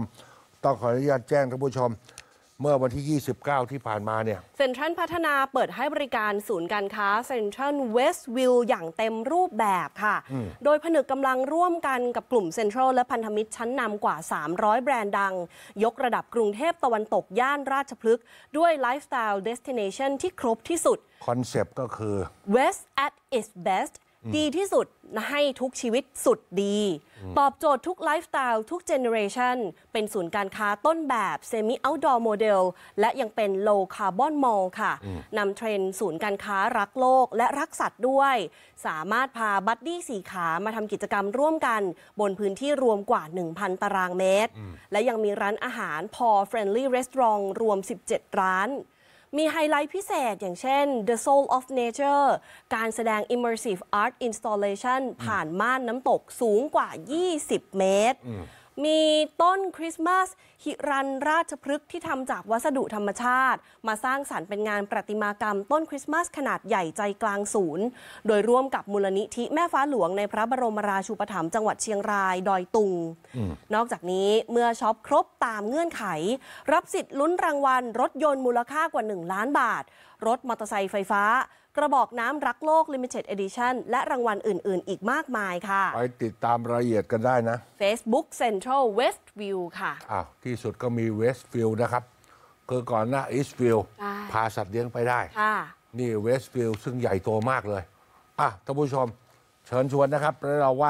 มต้องขออนุญาตแจ้งท่านผู้ชมเมื่อวันที่ 29 ที่ผ่านมาเนี่ยเซ็นทรัลพัฒนาเปิดให้บริการศูนย์การค้าเซ็นทรัลเวสต์วิลอย่างเต็มรูปแบบค่ะ โดยผนึกกำลังร่วมกันกับกลุ่มเซ็นทรัลและพันธมิตรชั้นนำกว่า 300 แบรนด์ดัง ยกระดับกรุงเทพตะวันตกย่านราชพฤกษ์ด้วยไลฟ์สไตล์เดสติเนชันที่ครบที่สุดคอนเซปต์ก็คือ West at its best ดีที่สุดให้ทุกชีวิตสุดดีตอบโจทย์ทุกไลฟ์สไตล์ทุกเจเนอเรชันเป็นศูนย์การค้าต้นแบบเซมิเอาท์ดอร์โมเดลและยังเป็นโลคาร์บอนมอลค่ะนำเทรนด์ศูนย์การค้ารักโลกและรักสัตว์ด้วย สามารถพาบัดดี้สีขามาทำกิจกรรมร่วมกัน บนพื้นที่รวมกว่า 1,000 ตารางเมตร และยังมีร้านอาหารพอเฟรนลี่รีสอร์ทรวม 17 ร้านมีไฮไลท์พิเศษอย่างเช่น The Soul of Nature การแสดง Immersive Art Installation ผ่านม่านน้ำตกสูงกว่า 20 เมตร มีต้นคริสต์มาสหิรันราชพฤกษ์ที่ทำจากวัสดุธรรมชาติ มาสร้างสารรค์เป็นงานประติมากรรมต้นคริสต์มาสขนาดใหญ่ใจกลางศูนย์ โดยร่วมกับมูลนิธิแม่ฟ้าหลวงในพระบรมราชูปถัมภ์จังหวัดเชียงรายดอยตุงอนอกจากนี้เมื่อช็อปครบตามเงื่อนไข รับสิทธิ์ลุ้นรางวัลรถยนต์มูลค่ากว่า 1 ล้านบาท รถมอเตอร์ไซค์ไฟฟ้า กระบอกน้ำรักโลก Limited Edition และรางวัลอื่น ๆ อีกมากมายค่ะไปติดตามรายละเอียดกันได้นะ Facebook Central West View ค่ะอ้าวที่สุดก็มีเวสต์ฟิลด์นะครับ คือก่อนหน้าอีสต์ฟิลด์พาสัตว์เลี้ยงไปได้นี่เวสต์ฟิลด์ซึ่งใหญ่โตมากเลย อ่ะท่านผู้ชม เชิญชวนนะครับ แล้วเราว่า